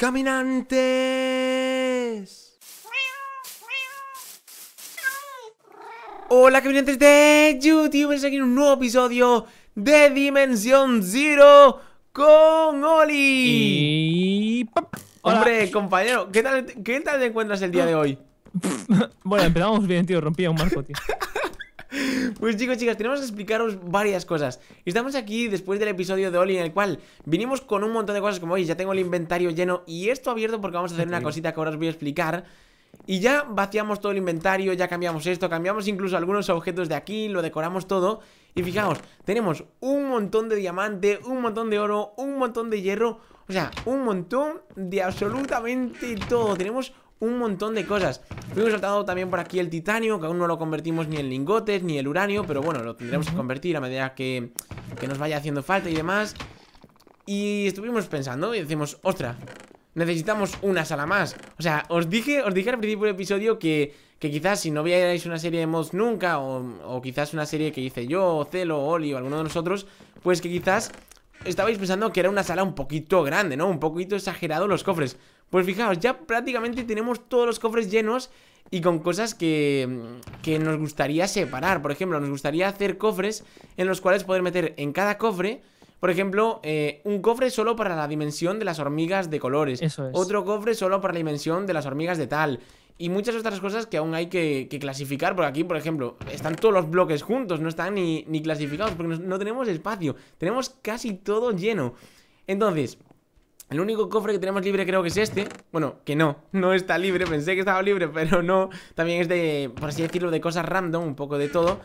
caminantes. Hola caminantes de YouTube, es aquí un nuevo episodio de Dimensión Zero con Oli. Hombre, compañero, ¿qué tal, ¿qué tal te encuentras el día de hoy? bueno, empezamos bien, tío, rompía un marco, tío. Pues chicos, chicas, tenemos que explicaros varias cosas Estamos aquí después del episodio de Oli En el cual vinimos con un montón de cosas Como veis, ya tengo el inventario lleno Y esto abierto porque vamos a hacer una cosita que ahora os voy a explicar y ya vaciamos todo el inventario, ya cambiamos esto, cambiamos incluso algunos objetos de aquí, lo decoramos todo. Y fijaos, tenemos un montón de diamante, un montón de oro, un montón de hierro, o sea, un montón de absolutamente todo. Tenemos un montón de cosas. Hemos saltado también por aquí el titanio, que aún no lo convertimos ni en lingotes, ni el uranio, pero bueno, lo tendremos que convertir a medida que, nos vaya haciendo falta y demás. Y estuvimos pensando y decimos, ¡Ostras! necesitamos una sala más. O sea, os dije, os dije al principio del episodio que, quizás si no veíais una serie de mods nunca, o, o quizás una serie que hice yo, o Celo, o Oli, o alguno de nosotros, pues que quizás estabais pensando que era una sala un poquito grande, ¿no? Un poquito exagerado los cofres. Pues fijaos, ya prácticamente tenemos todos los cofres llenos y con cosas que, que nos gustaría separar. Por ejemplo, nos gustaría hacer cofres en los cuales poder meter en cada cofre... Por ejemplo, eh, un cofre solo para la dimensión de las hormigas de colores. Eso es. Otro cofre solo para la dimensión de las hormigas de tal y muchas otras cosas que aún hay que, clasificar. Porque aquí, por ejemplo, están todos los bloques juntos, no están ni, clasificados, porque no, tenemos espacio. Tenemos casi todo lleno. Entonces, el único cofre que tenemos libre creo que es este. Bueno, que no, no está libre. Pensé que estaba libre, pero no. También es de, por así decirlo, de cosas random, un poco de todo.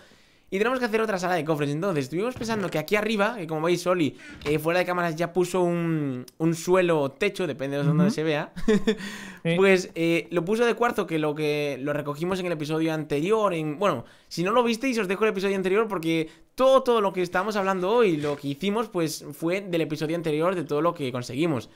Y tenemos que hacer otra sala de cofres Entonces, estuvimos pensando que aquí arriba Que como veis, Oli, eh, fuera de cámaras ya puso un, un suelo o techo Depende de donde se vea Pues eh, lo puso de cuarto, Que lo que lo recogimos en el episodio anterior en, Bueno, si no lo visteis Os dejo el episodio anterior porque todo, todo lo que estamos hablando hoy Lo que hicimos, pues fue del episodio anterior De todo lo que conseguimos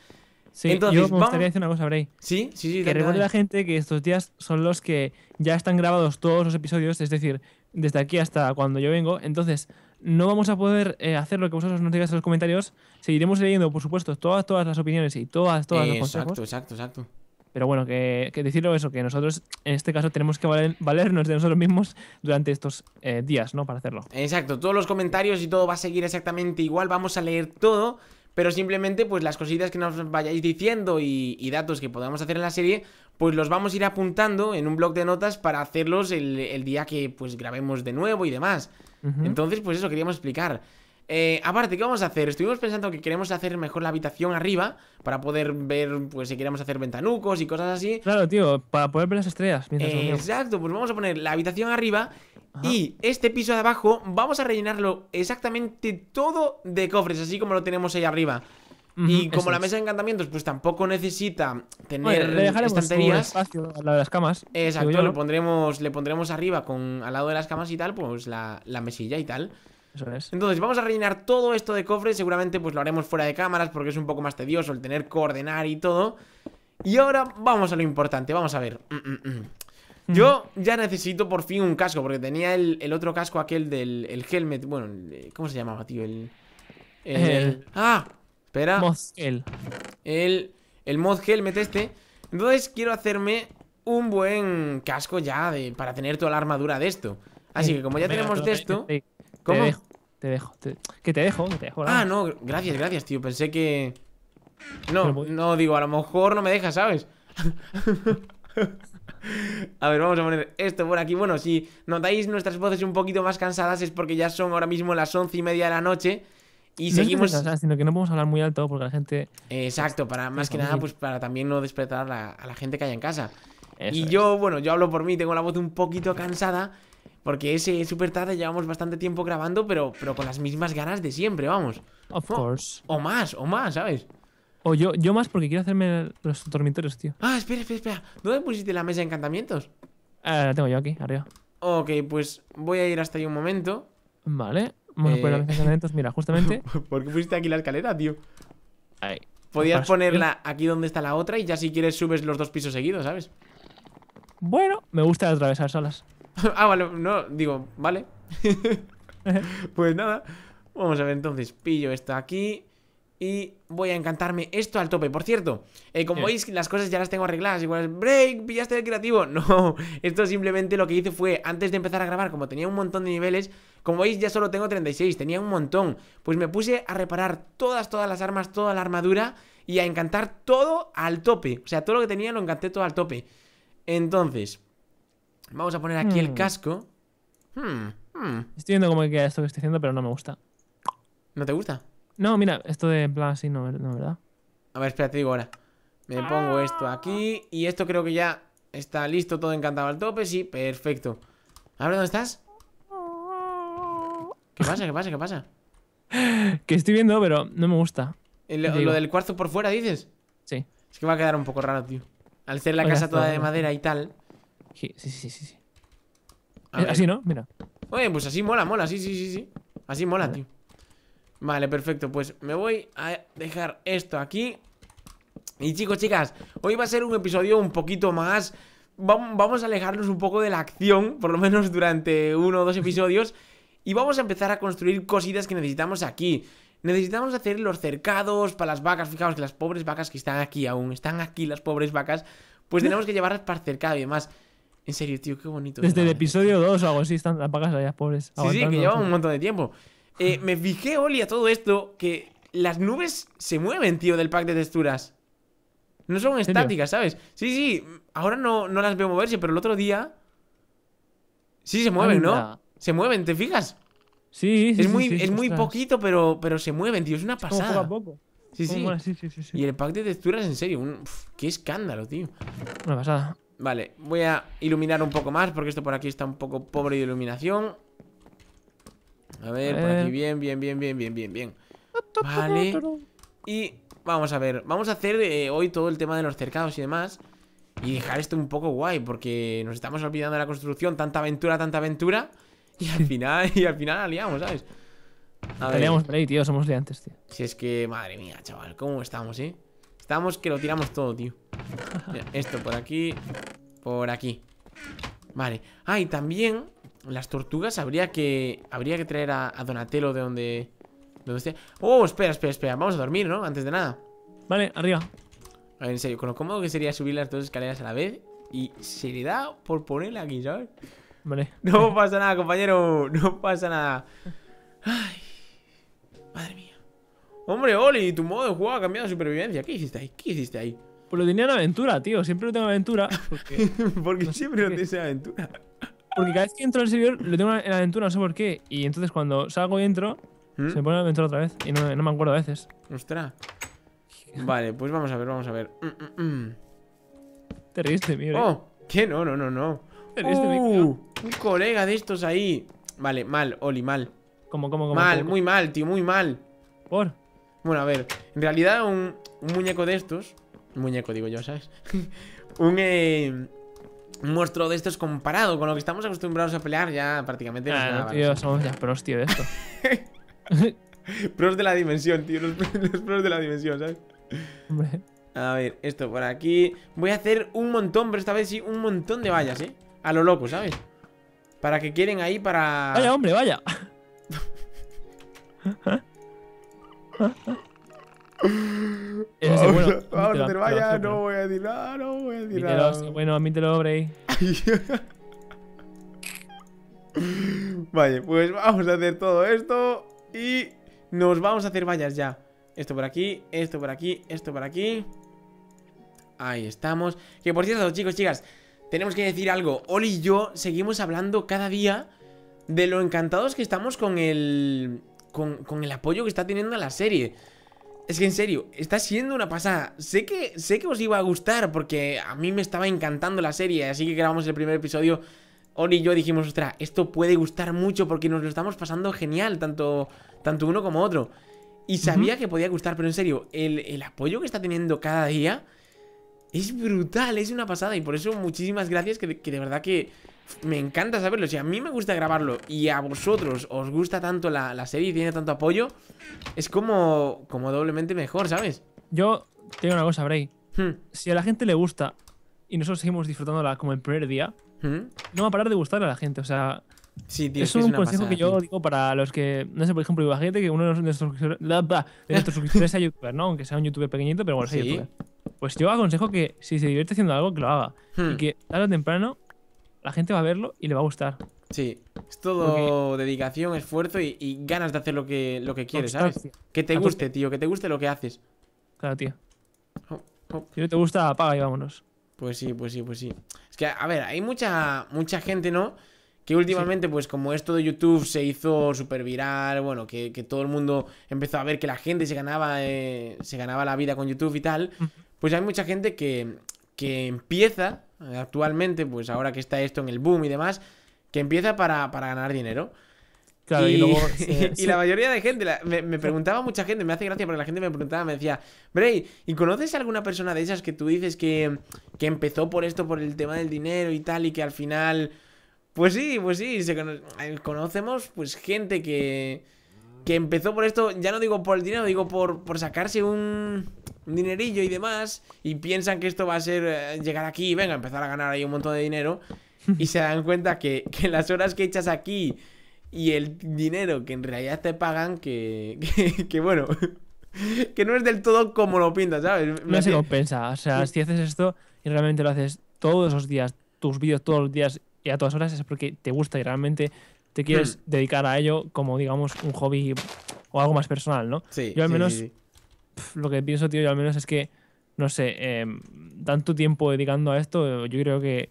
Sí, Entonces, yo me gustaría una cosa, Bray. Sí, sí, sí. Que recuerde la gente que estos días son los que ya están grabados todos los episodios, es decir, desde aquí hasta cuando yo vengo. Entonces, no vamos a poder eh, hacer lo que vosotros nos digáis en los comentarios. Seguiremos leyendo, por supuesto, todas, todas las opiniones y todas, todas las los consejos. Exacto, exacto, exacto. Pero bueno, que, decirlo eso, que nosotros en este caso tenemos que valernos de nosotros mismos durante estos eh, días, ¿no? Para hacerlo. Exacto, todos los comentarios y todo va a seguir exactamente igual, vamos a leer todo pero simplemente pues las cositas que nos vayáis diciendo y, datos que podamos hacer en la serie, pues los vamos a ir apuntando en un blog de notas para hacerlos el, día que pues grabemos de nuevo y demás. Entonces, pues eso queríamos explicar. Eh, aparte, ¿qué vamos a hacer? Estuvimos pensando que queremos hacer mejor la habitación arriba para poder ver, pues, si queremos hacer ventanucos y cosas así. Claro, tío, para poder ver las estrellas. exacto, pues vamos a poner la habitación arriba y este piso de abajo vamos a rellenarlo exactamente todo de cofres, así como lo tenemos ahí arriba. y como la mesa de encantamientos, pues tampoco necesita tener estanterías. Espacio al las camas. Exacto, le pondremos, le pondremos arriba con al lado de las camas y tal, pues la, mesilla y tal. Eso es. Entonces, vamos a rellenar todo esto de cofres. Seguramente, pues lo haremos fuera de cámaras porque es un poco más tedioso el tener que ordenar y todo. Y ahora vamos a lo importante, vamos a ver. Mm, mm, mm. Yo ya necesito por fin un casco, porque tenía el, otro casco aquel del el helmet. Bueno, ¿cómo se llamaba, tío? El. Eh, ah, espera. el El. El mod helmet este. Entonces quiero hacerme un buen casco ya para tener toda la armadura de esto. Así eh, que como ya tenemos de esto. Te, ¿Cómo? Te dejo. que te dejo, Ah, no, gracias, gracias, tío. Pensé que. No, no, digo, a lo mejor no me deja, ¿sabes? A ver, vamos a poner esto por aquí. Bueno, si notáis nuestras voces un poquito más cansadas es porque ya son ahora mismo las once y media de la noche. Y seguimos. sino que no podemos hablar muy alto porque la gente. Exacto, para más que nada, pues para también no despertar a la, gente que haya en casa. y yo, bueno, yo hablo por mí, tengo la voz un poquito cansada. Porque ese súper tarde llevamos bastante tiempo grabando, pero, pero con las mismas ganas de siempre, vamos. Of oh, course. o más, o más, ¿sabes? O yo, yo más porque quiero hacerme los dormitorios, tío. Ah, espera, espera, espera. ¿Dónde pusiste la mesa de encantamientos? Ah, la tengo yo aquí, arriba. Ok, pues voy a ir hasta ahí un momento. Vale. Bueno, pues la eh. mesa de encantamientos, mira, justamente. ¿Por qué pusiste aquí la escalera, tío? Ahí. Podías ponerla aquí donde está la otra y ya si quieres subes los dos pisos seguidos, ¿sabes? Bueno, me gusta atravesar solas ah, vale, no, digo, vale. pues nada. Vamos a ver entonces, pillo esto aquí. Y voy a encantarme esto al tope. Por cierto, eh, como veis, las cosas ya las tengo arregladas. Igual break, pillaste el creativo. No, esto simplemente lo que hice fue, antes de empezar a grabar, como tenía un montón de niveles, como veis ya solo tengo 36, tenía un montón. Pues me puse a reparar todas, todas las armas, toda la armadura y a encantar todo al tope. O sea, todo lo que tenía lo encanté todo al tope. Entonces, vamos a poner aquí el hmm. casco. Hmm, hmm, Estoy viendo cómo queda esto que estoy haciendo, pero no me gusta. ¿No te gusta? No, mira, esto de plan así no, no, ¿verdad? A ver, espérate, digo ahora. Me pongo esto aquí y esto creo que ya está listo, todo encantado al tope, sí, perfecto. A ¿dónde estás? ¿Qué pasa? ¿Qué pasa? ¿Qué pasa? que estoy viendo, pero no me gusta. Eh, lo, del cuarzo por fuera, dices? Sí. Es que va a quedar un poco raro, tío. Al ser la pues casa toda de madera y tal. Sí, sí, sí, sí. sí. Eh, así, ¿no? Mira. Oye, pues así mola, mola, sí, sí, sí, sí. Así mola, tío. Vale, perfecto, pues me voy a dejar esto aquí Y chicos, chicas, hoy va a ser un episodio un poquito más Vamos a alejarnos un poco de la acción, por lo menos durante uno o dos episodios Y vamos a empezar a construir cositas que necesitamos aquí Necesitamos hacer los cercados para las vacas Fijaos que las pobres vacas que están aquí aún Están aquí las pobres vacas Pues tenemos que llevarlas para el cercado y demás En serio, tío, qué bonito Desde el episodio 2 o algo así están las vacas allá, pobres Sí, sí, que llevan un montón de tiempo eh, me fijé, Oli, a todo esto, que las nubes se mueven, tío, del pack de texturas. No son estáticas, ¿sabes? Sí, sí, ahora no, no las veo moverse, pero el otro día... Sí, se mueven, ¿no? Se mueven, ¿te fijas? Sí, sí, es sí, muy, Es muy poquito, pero, pero se mueven, tío, es una pasada. poco. Sí, sí. sí, Y el pack de texturas, en serio, un... qué escándalo, tío. Una pasada. Vale, voy a iluminar un poco más porque esto por aquí está un poco pobre de iluminación. A ver, por aquí, bien, bien, bien, bien, bien, bien, bien. Vale. Y vamos a ver, vamos a hacer eh, hoy todo el tema de los cercados y demás. Y dejar esto un poco guay, porque nos estamos olvidando de la construcción. Tanta aventura, tanta aventura. Y al final, y al final la liamos, ¿sabes? A ver. ahí, tío, somos liantes, tío. Si es que, madre mía, chaval, ¿cómo estamos, eh? Estamos que lo tiramos todo, tío. esto por aquí, por aquí. Vale. Ah, y también las tortugas habría que habría que traer a, Donatello de donde, Oh, espera, espera, espera. Vamos a dormir, ¿no? Antes de nada. Vale, arriba. A ver, en serio, con lo cómodo que sería subir las dos escaleras a la vez y se le da por ponerle aquí, ¿sabes? Vale. No pasa nada, compañero. No pasa nada. Ay, madre mía. Hombre, Oli, tu modo de juego ha cambiado de supervivencia. ¿Qué hiciste ahí? ¿Qué hiciste ahí? Pues lo tenía en aventura, tío. Siempre lo tengo en aventura. Porque, porque siempre lo tienes en aventura. Porque cada vez que entro al servidor lo tengo en aventura, no sé por qué. Y entonces cuando salgo y entro, ¿Mm? se me pone a aventura otra vez. Y no, me acuerdo a veces. Ostras. Vale, pues vamos a ver, vamos a ver. Mm, mm, mm. Te mire. ¿eh? ¡Oh! ¿Qué? No, no, no, no. Te uh, Un colega de estos ahí. Vale, mal, Oli, mal. ¿Cómo, cómo, cómo? Mal, muy mal, tío, muy mal. ¿Por? Bueno, a ver. En realidad, un, un muñeco de estos. Un muñeco, digo yo, ¿sabes? un. Eh, muestro de de estos comparado con lo que estamos acostumbrados a pelear, ya prácticamente no es nada. Tío, somos ya pros, tío, de esto. pros de la dimensión, tío. Los, pros de la dimensión, ¿sabes? Hombre. A ver, esto por aquí. Voy a hacer un montón, pero esta vez sí, un montón de vallas, ¿eh? A lo loco, ¿sabes? Para que quieren ahí para. Vaya, hombre, vaya. Eh, oh, bueno, vamos, a hacer vallas no voy a decir nada, no voy a decir nada. Bueno, admítelo, ahí. vale, pues vamos a hacer todo esto y nos vamos a hacer vallas ya. Esto por aquí, esto por aquí, esto por aquí. Ahí estamos. Que por cierto, chicos, chicas, tenemos que decir algo. Oli y yo seguimos hablando cada día de lo encantados que estamos con el... Con, con el apoyo que está teniendo la serie. Es que en serio, está siendo una pasada. Sé que, sé que os iba a gustar porque a mí me estaba encantando la serie, así que grabamos el primer episodio. Ori y yo dijimos, ostras, esto puede gustar mucho porque nos lo estamos pasando genial, tanto, tanto uno como otro. Y sabía que podía gustar, pero en serio, el, apoyo que está teniendo cada día es brutal, es una pasada. Y por eso muchísimas gracias, que, que de verdad que me encanta saberlo. Si a mí me gusta grabarlo y a vosotros os gusta tanto la, serie y tiene tanto apoyo, es como, como doblemente mejor, ¿sabes? Yo tengo una cosa, Bray. Hmm. Si a la gente le gusta y nosotros seguimos disfrutándola como el primer día, hmm. no va a parar de gustar a la gente. O sea, es, un consejo que yo digo para los que, no sé, por ejemplo, gente que uno de nuestros, suscriptores sea youtuber, ¿no? Aunque sea un youtuber pequeñito, pero bueno, sea youtuber. Pues yo aconsejo que si se divierte haciendo algo, que lo haga. Y hmm. que tarde o temprano la gente va a verlo y le va a gustar. Sí, es todo dedicación, esfuerzo y, ganas de hacer lo que, lo que quieres, ¿sabes? Que te guste, tío, que te guste lo que haces. Claro, tío. Oh, oh. Si no te gusta, apaga y vámonos. Pues sí, pues sí, pues sí. Es que, a ver, hay mucha, mucha gente, ¿no? Que últimamente, pues como esto de YouTube se hizo súper viral, bueno, que, todo el mundo empezó a ver que la gente se ganaba, eh, se ganaba la vida con YouTube y tal, pues hay mucha gente que, que empieza actualmente, pues ahora que está esto en el boom y demás, que empieza para, ganar dinero. y, la mayoría de gente, me, preguntaba mucha gente, me hace gracia porque la gente me preguntaba, me decía, Bray, ¿y conoces alguna persona de esas que tú dices que, empezó por esto, por el tema del dinero y tal, y que al final... Pues sí, pues sí, se eh, conocemos pues gente que, que empezó por esto, ya no digo por el dinero, digo por, por sacarse un, un dinerillo y demás, y piensan que esto va a ser eh, llegar aquí y venga, empezar a ganar ahí un montón de dinero, y se dan cuenta que, que las horas que echas aquí y el dinero que en realidad te pagan, que, que, bueno, que no es del todo como lo pintas, ¿sabes? No se compensa, o sea, si haces esto y realmente lo haces todos los días, tus vídeos todos los días y a todas horas, es porque te gusta y realmente te quieres hmm. dedicar a ello como, digamos, un hobby o algo más personal, ¿no? Sí, Yo al menos lo que pienso, tío, yo al menos es que, no sé, tanto eh, tiempo dedicando a esto, yo creo que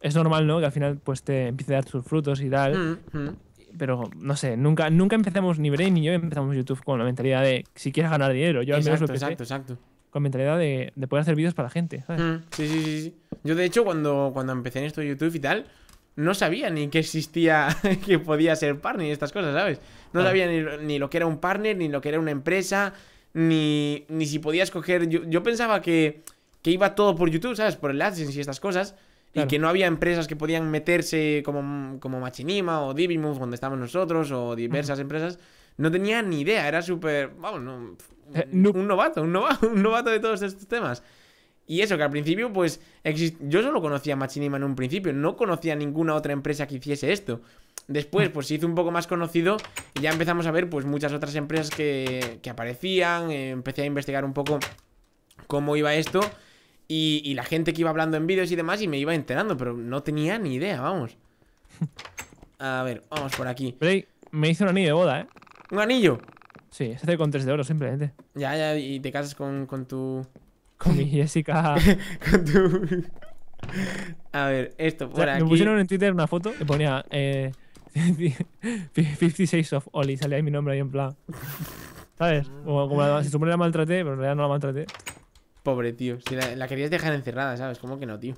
es normal, ¿no? Que al final pues te empiece a dar sus frutos y tal. Mm, mm. Pero no sé, nunca, nunca empezamos, ni Bray ni yo empezamos YouTube con la mentalidad de si quieres ganar dinero. Yo al menos lo empecé exacto, exacto. con mentalidad de, poder hacer vídeos para la gente. ¿sabes? Mm, sí, sí, sí. Yo de hecho cuando, cuando empecé en esto de YouTube y tal, no sabía ni que existía, que podía ser partner y estas cosas, ¿sabes? No ah. sabía ni, ni, lo que era un partner, ni lo que era una empresa, ni, ni si podía escoger... Yo, yo pensaba que, que, iba todo por YouTube, ¿sabes? Por el AdSense y estas cosas. Y que no había empresas que podían meterse como, como Machinima o Divimove, donde estábamos nosotros, o diversas empresas. No tenía ni idea, era súper... Vamos, eh, un novato, un, novato un novato de todos estos temas. Y eso, que al principio, pues, yo solo conocía a Machinima en un principio, no conocía ninguna otra empresa que hiciese esto. Después, mm. pues se hizo un poco más conocido ya empezamos a ver, pues, muchas otras empresas que, que aparecían, eh, empecé a investigar un poco cómo iba esto y, la gente que iba hablando en vídeos y demás y me iba enterando, pero no tenía ni idea, vamos. A ver, vamos por aquí. me hizo un anillo de boda, ¿eh? ¿Un anillo? Sí, se hace con tres de oro simplemente. Ya, ya, y te casas con, con tu... Con mi Jessica. con tu... A ver, esto por aquí. Me pusieron en Twitter una foto que ponía eh, 56 of Oli, salía mi nombre ahí en plan. ¿Sabes? Como, como la, se la maltraté, pero en realidad no la maltraté. Pobre tío, si la, querías dejar encerrada, ¿sabes? ¿Cómo que no, tío?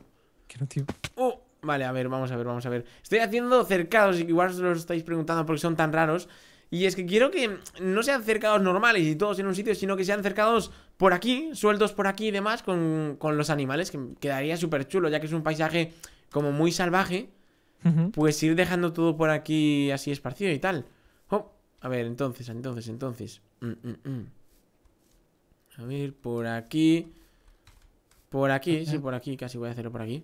Que no, tío. ¡Oh! Vale, a ver, vamos a ver, vamos a ver. Estoy haciendo cercados, y igual os lo estáis preguntando Porque son tan raros. Y es que quiero que no sean cercados normales y todos en un sitio, sino que sean cercados por aquí, sueltos por aquí y demás con, los animales, que quedaría súper chulo, ya que es un paisaje como muy salvaje. Pues ir dejando todo por aquí así esparcido y tal. Oh, a ver, entonces, entonces, entonces. Mm, mm, mm. A ver, por aquí. Por aquí, sí, por aquí, casi voy a hacerlo por aquí.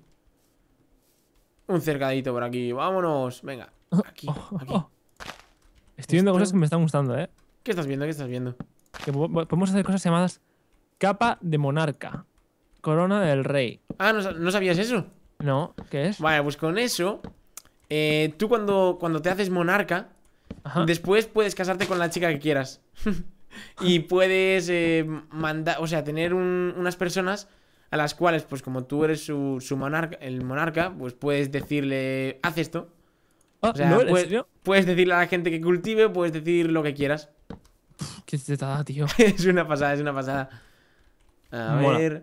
Un cercadito por aquí, vámonos. Venga, oh, aquí, oh, aquí. Estoy viendo este- cosas que me están gustando, ¿eh? ¿Qué estás viendo? ¿Qué estás viendo? podemos hacer cosas llamadas capa de monarca, corona del rey. Ah, ¿no, sabías eso? No, ¿qué es? Vale, pues con eso, eh, tú cuando, cuando te haces monarca, después puedes casarte con la chica que quieras. y puedes eh, mandar, o sea, tener unas personas a las cuales, pues como tú eres su, su el monarca, pues puedes decirle, haz esto, o sea, pues, puedes, decirle a la gente que cultive, puedes decir lo que quieras. tío. es una pasada, es una pasada. A ver.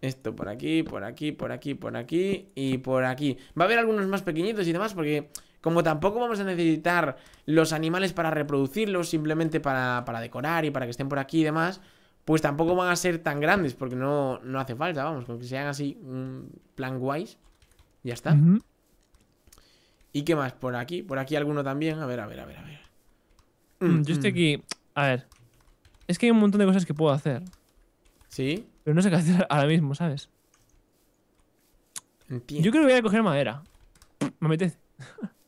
Esto por aquí, por aquí, por aquí, por aquí y por aquí. Va a haber algunos más pequeñitos y demás porque como tampoco vamos a necesitar los animales para reproducirlos, simplemente para, decorar y para que estén por aquí y demás, pues tampoco van a ser tan grandes porque no, no hace falta, vamos, con que sean así mm, plan guays, ya está. ¿Y qué más? Por aquí, por aquí alguno también. A ver, a ver, a ver, a ver. Mm, mm, yo estoy mm. aquí. A ver. Es que hay un montón de cosas que puedo hacer. ¿Sí? Pero no sé qué hacer ahora mismo, ¿sabes? Yo creo que voy a coger madera. Me metes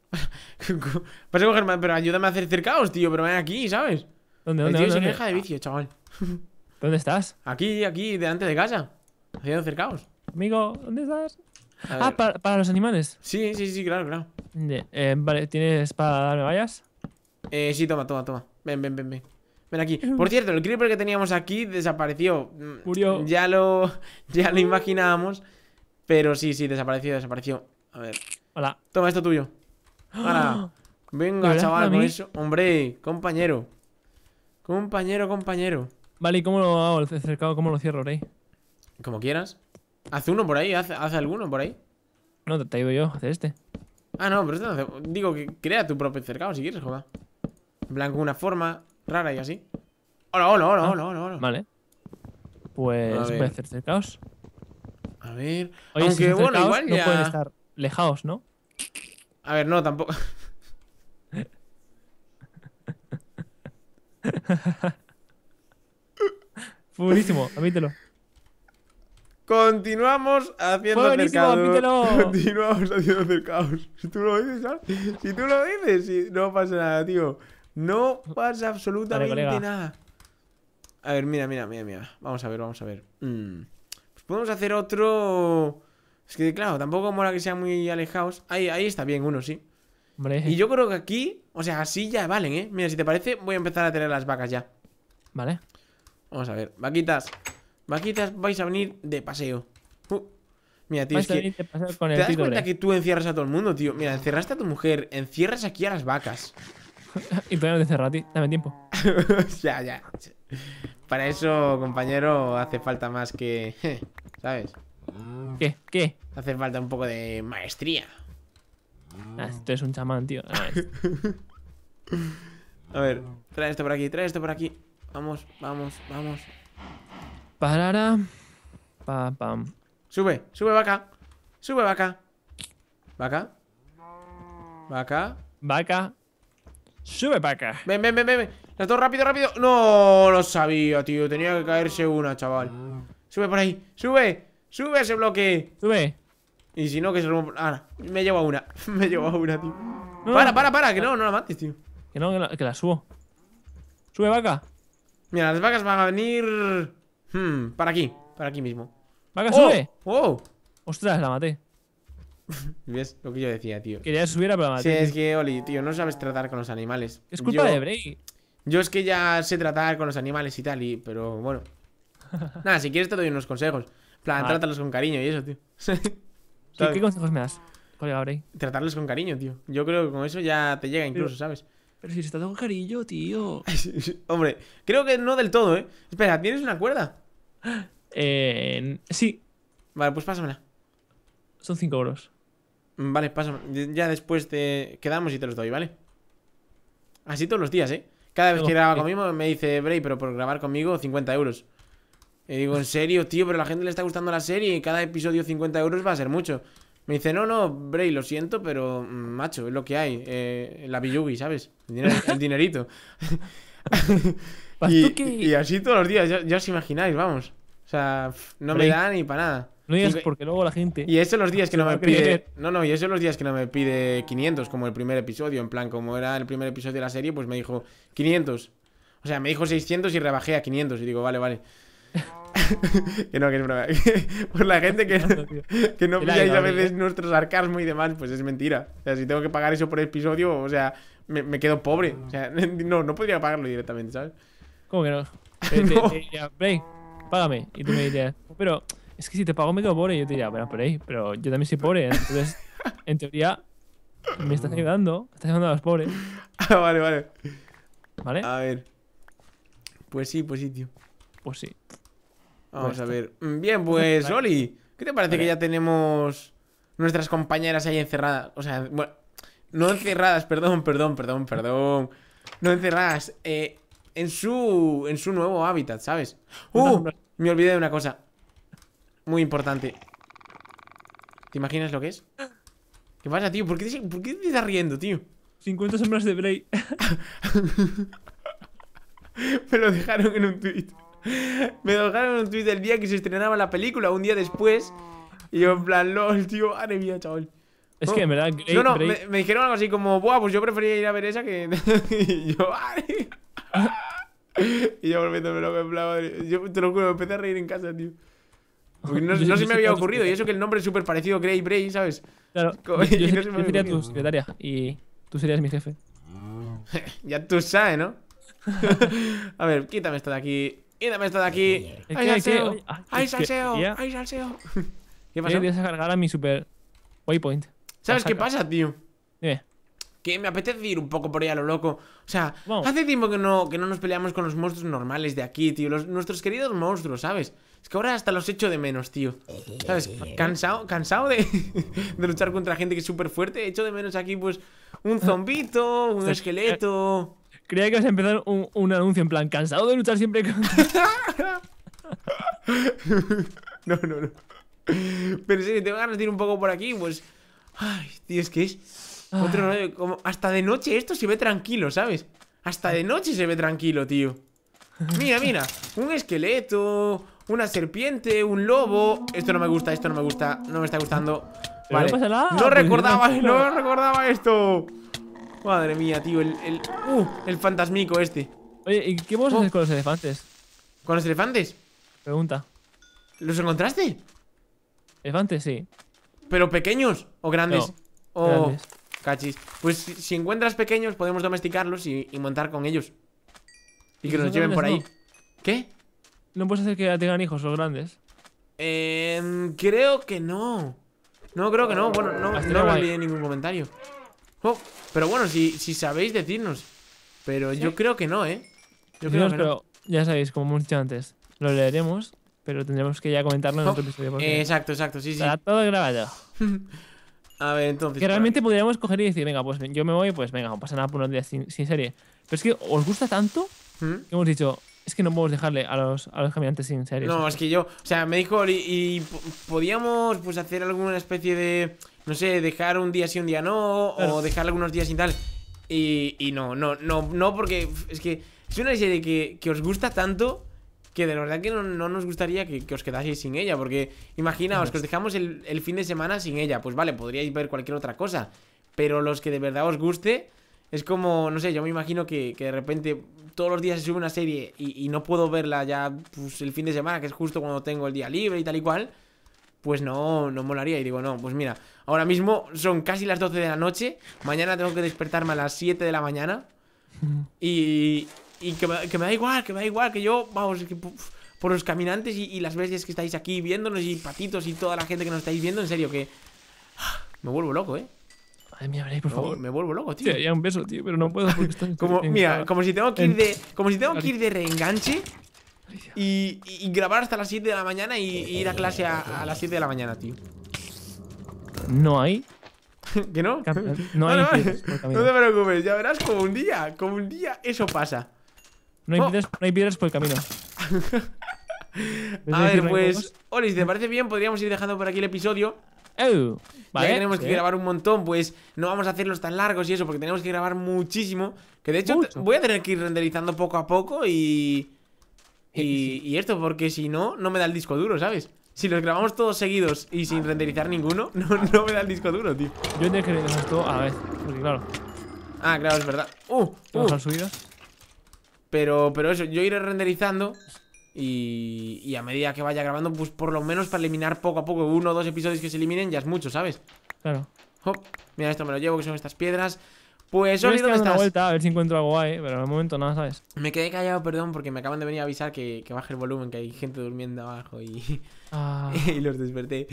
Vas coger madera, pero ayúdame a hacer cercados, tío. Pero ven aquí, ¿sabes? ¿Dónde, dónde, se de vicio, chaval. ¿Dónde estás? Aquí, aquí, delante de casa. Haciendo cercados. Amigo, ¿dónde estás? Ah, para, para los animales. Sí, sí, sí, claro, claro. Eh, vale, ¿tienes para darme vallas? Eh, sí, toma, toma, toma. Ven, ven, ven, ven. Ven aquí. Por cierto, el creeper que teníamos aquí desapareció. Mm, Murió. Ya lo, ya lo imaginábamos. Pero sí, sí, desapareció, desapareció. A ver. Hola. Toma esto tuyo. Venga, chaval, con eso. Hombre, compañero. Compañero, compañero. Vale, ¿y cómo lo hago el cercado? ¿Cómo lo cierro, Rey? Como quieras. hace uno por ahí, haz, alguno por ahí. No, te ido yo, haz este. Ah, no, pero esto no hace... Digo que crea tu propio cercado si quieres, joda. En plan, con una forma rara y así. Hola, hola, hola, no ah, hola, hola, Vale. Pues voy a hacer cercados. A ver. Oye, Aunque bueno, igual ya... No pueden estar lejaos, ¿no? A ver, no, tampoco. Buenísimo, admítelo. Continuamos haciendo cercados. Continuamos haciendo cercados. Si tú lo dices, Si tú lo dices, no pasa nada, tío. No pasa absolutamente nada. A ver, mira, mira, mira, mira. Vamos a ver, vamos a ver. Mm. Pues podemos hacer otro. Es que, claro, tampoco mola que sean muy alejados. Ahí, ahí está bien, uno sí. Y yo creo que aquí, o sea, así ya valen, ¿eh? Mira, si te parece, voy a empezar a tener las vacas ya. Vale. Vamos a ver, vaquitas. Vaquitas, vais a venir de paseo. Uh. Mira, tío, ¿Te das cuenta que tú encierras a todo el mundo, tío? Mira, encerraste a tu mujer, encierras aquí a las vacas. y podemos no te a ti, dame tiempo. ya, ya. Para eso, compañero, hace falta más que. ¿Sabes? ¿Qué? ¿Qué? Hace falta un poco de maestría. Ah, tú eres un chamán, tío. a ver, trae esto por aquí, trae esto por aquí. Vamos, vamos, vamos. Parara. pa pam. Sube, sube vaca. Sube vaca. Vaca. Vaca. Vaca. Sube vaca. Ven, ven, ven, ven. Las dos rápido, rápido. No, lo sabía, tío. Tenía que caerse una, chaval. Sube por ahí. Sube. Sube ese bloque. Sube. Y si no, que se lo... Ah, me llevo a una. me llevo a una, tío. para, para, para. Que no, no la mates, tío. Que no, que la subo. Sube vaca. Mira, las vacas van a venir... Hmm, para aquí, para aquí mismo. ¡Vaca, sube! ¡Wow! Oh, oh. ¡Ostras, la maté! ¿Ves lo que yo decía, tío? Quería subir a la maté. Sí, es que, Oli, tío, no sabes tratar con los animales. Es culpa de Bray. Yo es que ya sé tratar con los animales y tal, y, pero bueno. Nada, si quieres te doy unos consejos. plan, trátalos con cariño y eso, tío. ¿Qué, consejos me das? Colega Bray. Tratarlos con cariño, tío. Yo creo que con eso ya te llega incluso, ¿sabes? Pero si se está un carillo tío. Hombre, creo que no del todo, ¿eh? Espera, ¿tienes una cuerda? Eh, sí. Vale, pues pásamela. Son 5 euros. Mm, vale, pásamela, Ya después te quedamos y te los doy, ¿vale? Así todos los días, ¿eh? Cada vez que graba conmigo me dice, Bray, pero por grabar conmigo 50 euros. Y digo, en serio, tío, pero a la gente le está gustando la serie y cada episodio 50 euros va a ser mucho. Me dice, no, no, Bray, lo siento, pero mm, macho, es lo que hay. Eh, la billugi, ¿sabes? El, dinerito. y, así todos los días, ya, os imagináis, vamos. O sea, no me da ni para nada. No digas porque luego la gente. Y eso los días que no me pide. No, no, y eso los días que no me pide 500, como el primer episodio. En plan, como era el primer episodio de la serie, pues me dijo 500. O sea, me dijo 600 y rebajé a 500. Y digo, vale, vale. que no, que es broma. Por la gente que, que no pilláis a veces ¿eh? nuestro sarcasmo y demás, pues es mentira. O sea, si tengo que pagar eso por episodio, o sea, me, me quedo pobre. Ah. O sea, no, no podría pagarlo directamente, ¿sabes? ¿Cómo que no? Te, págame. Y tú me dirías, pero es que si te pago me quedo pobre. Y yo te diría, bueno, ahí, pero yo también soy pobre. Entonces, en teoría, me estás mm. ayudando. Estás ayudando a los pobres. Ah, vale, vale. ¿Vale? A ver. Pues sí, pues sí, tío. Pues sí. Vamos a ver. Bien, pues, Oli, ¿qué te parece que ya tenemos nuestras compañeras ahí encerradas? O sea, bueno, no encerradas, perdón, perdón, perdón, perdón. No encerradas, eh, en su en su nuevo hábitat, ¿sabes? ¡Uh! Me olvidé de una cosa. Muy importante. ¿Te imaginas lo que es? ¿Qué pasa, tío? ¿Por qué te, por qué estás riendo, tío? 50 sombras de Bray. Me lo dejaron en un tweet. Me dejaron un tweet el día que se estrenaba la película, un día después. Y yo, en plan, lol, tío, madre mía, chaval. Es que en verdad. no, no, me, dijeron algo así como, buah, pues yo prefería ir a ver esa que. y yo, y yo volviéndome loco, en plan, Yo te lo juro, me empecé a reír en casa, tío. Porque no, se me había ocurrido, y eso que el nombre es súper parecido, Grey Bray, ¿sabes? Claro. yo, sería tu secretaria y tú serías mi jefe. ya tú sabes, ¿no? a ver, quítame esto de aquí dame esto de aquí. ¡Ay, salseo! ¡Ay, salseo! ¡Ay, salseo! ¿Qué pasa? Voy a cargar a mi super waypoint. ¿Sabes qué pasa, tío? Que me apetece ir un poco por ahí a lo loco. O sea, hace tiempo que no, que no nos peleamos con los monstruos normales de aquí, tío. Los, nuestros queridos monstruos, ¿sabes? Es que ahora hasta los echo de menos, tío. ¿Sabes? Cansado, cansado de, de luchar contra gente que es súper fuerte. Echo de menos aquí, pues, un zombito, un este, eh, esqueleto. Creía que vas a empezar un, anuncio en plan, cansado de luchar siempre con... no, no, no. Pero si tengo ganas de ir un poco por aquí, pues... Ay, tío, es que es... Otro ah. Hasta de noche esto se ve tranquilo, ¿sabes? Hasta de noche se ve tranquilo, tío. Mira, mira. Un esqueleto, una serpiente, un lobo. Esto no me gusta, esto no me gusta. No me está gustando. Vale. No, pues, no recordaba, no recordaba esto. Madre mía, tío, el, el, uh, el fantasmico este. Oye, ¿y qué vamos a oh. hacer con los elefantes? ¿Con los elefantes? Pregunta. ¿Los encontraste? Elefantes, sí. ¿Pero pequeños o grandes? o oh, grandes. cachis. Pues si, encuentras pequeños, podemos domesticarlos y, montar con ellos. Y, que nos lleven por ahí. ¿Qué? ¿No puedes hacer que tengan hijos o grandes? Eh, creo que no. No, creo que no. Bueno, no, Hasta no leí ningún comentario pero bueno, si, si sabéis, decirnos. Pero yo creo que no, ¿eh? Yo creo no, pero ya sabéis, como hemos dicho antes, lo leeremos, pero tendremos que ya comentarlo en otro episodio. exacto, exacto, sí, sí. Está todo grabado. a ver, entonces. Que realmente podríamos coger y decir, venga, pues yo me voy, pues venga, no pasa nada por unos días sin, serie. Pero es que os gusta tanto ¿Mm? que hemos dicho, es que no podemos dejarle a los, a los caminantes sin serie No, es que yo, o sea, me dijo, y, y podíamos pues hacer alguna especie de no sé, dejar un día sí, un día no, o dejar algunos días sin tal. Y, y, no, no, no, no, porque es que es una serie que, que os gusta tanto que de verdad que no, no nos gustaría que, os quedaseis sin ella, porque imaginaos que os dejamos el, el, fin de semana sin ella, pues vale, podríais ver cualquier otra cosa, pero los que de verdad os guste, es como, no sé, yo me imagino que, que de repente todos los días se sube una serie y, y no puedo verla ya pues, el fin de semana, que es justo cuando tengo el día libre y tal y cual pues no, no molaría. Y digo, no, pues mira, ahora mismo son casi las 12 de la noche, mañana tengo que despertarme a las 7 de la mañana y, y que, me, da igual, que me da igual, que yo, vamos, por los caminantes y, las veces que estáis aquí viéndonos y patitos y toda la gente que nos estáis viendo, en serio, que ¡ah! me vuelvo loco, ¿eh? Madre mía, por favor. Me vuelvo loco, tío. un beso, tío, pero no puedo como, Mira, como si tengo que ir de, como si tengo que ir de reenganche y, grabar hasta las 7 de la mañana y, ir a clase a, las 7 de la mañana, tío. ¿No hay? ¿Que no? no, hay no, te preocupes, ya verás como un día, como un día eso pasa. No hay, oh. piedras, por el camino. a ver, pues, Oli, si te parece bien, podríamos ir dejando por aquí el episodio. Oh, ya tenemos que grabar un montón, pues no vamos a hacerlos tan largos y eso, porque tenemos que grabar muchísimo. Que de hecho voy a tener que ir renderizando poco a poco y, Y, esto, porque si no, no me da el disco duro, ¿sabes? Si los grabamos todos seguidos y sin renderizar ninguno, no, me da el disco duro, tío. Yo tendría que renderizar todo a ver porque claro. Ah, claro, es verdad. Uh, uh. Pero, pero eso, yo iré renderizando y, a medida que vaya grabando, pues por lo menos para eliminar poco a poco uno o dos episodios que se eliminen, ya es mucho, ¿sabes? Claro. mira, esto me lo llevo, que son estas piedras. Pues yo he vuelta a ver si encuentro algo guay, pero en el momento nada, ¿sabes? Me quedé callado, perdón, porque me acaban de venir a avisar que, que baje el volumen, que hay gente durmiendo abajo y, ah. y los desperté.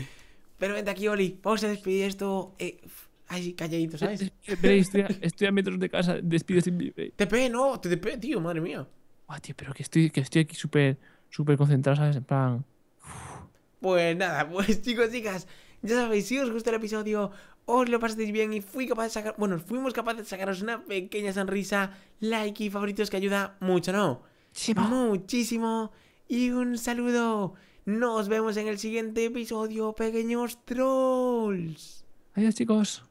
Pero vente aquí, Oli, vamos a despedir esto. Eh, ay, calladito, ¿sabes? Eh, eh, estoy, a, metros de casa, despido sin TP, no, TP, tío, madre mía. Ah, tío, pero que estoy, que estoy aquí súper concentrado, ¿sabes? En plan. Pues nada, pues chicos, chicas, ya sabéis, si os gusta el episodio, os lo paséis bien y fui capaz de sacar, bueno, fuimos capaces de sacaros una pequeña sonrisa, like y favoritos que ayuda mucho, ¿no? Muchísimo. Y un saludo. Nos vemos en el siguiente episodio, pequeños trolls. Adiós, chicos.